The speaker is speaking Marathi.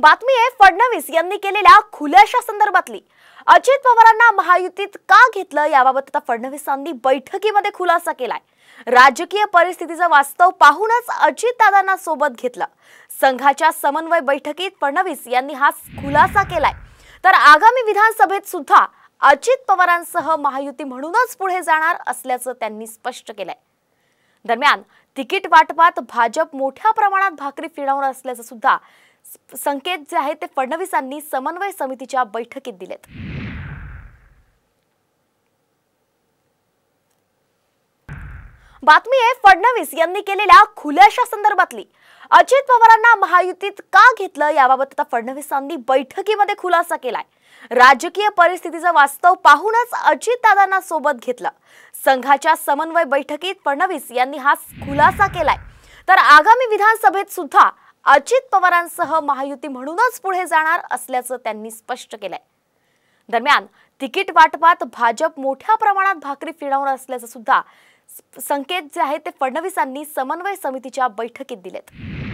बातमी आहे फडणवीस यांनी केलेल्या खुल्याशा संदर्भातली अजित पवारांना महायुतीत का घेतलं याबाबत आता फडणवीसांनी बैठकीमध्ये खुलासा केलाय राजकीय परिस्थितीचं वास्तव पाहूनच अजितदादांना सोबत घेतलं संघाच्या समन्वय बैठकीत फडणवीस यांनी हा खुलासा केलाय तर आगामी विधानसभेत सुद्धा अजित पवारांसह महायुती म्हणूनच पुढे जाणार असल्याचं त्यांनी स्पष्ट केलंय दरम्यान तिकीट वाटपात भाजप मोठ्या प्रमाणात भाकरी फिरवणार असल्याचं सुद्धा संकेत जे आहेत ते फडणवीसांनी समन्वय समितीच्या बैठकीत दिलेत बातमी आहे फडणवीस यांनी केलेल्या खुल्याशा संदर्भातली अजित पवारांना महायुतीत का घेतलं याबाबत आता फडणवीसांनी बैठकीमध्ये खुलासा केलाय राजकीय परिस्थितीचं वास्तव पाहूनच अजितदादांना सोबत घेतलं संघाच्या समन्वय बैठकीत फडणवीस यांनी हा खुलासा केलाय तर आगामी विधानसभेत सुद्धा अजित पवारांसह महायुती म्हणूनच पुढे जाणार असल्याचं त्यांनी स्पष्ट केलंय दरम्यान तिकीट वाटपात भाजप मोठ्या प्रमाणात भाकरी फिरवणार असल्याचं सुद्धा संकेत जे आहेत ते फडणवीसांनी समन्वय समितीच्या बैठकीत दिलेत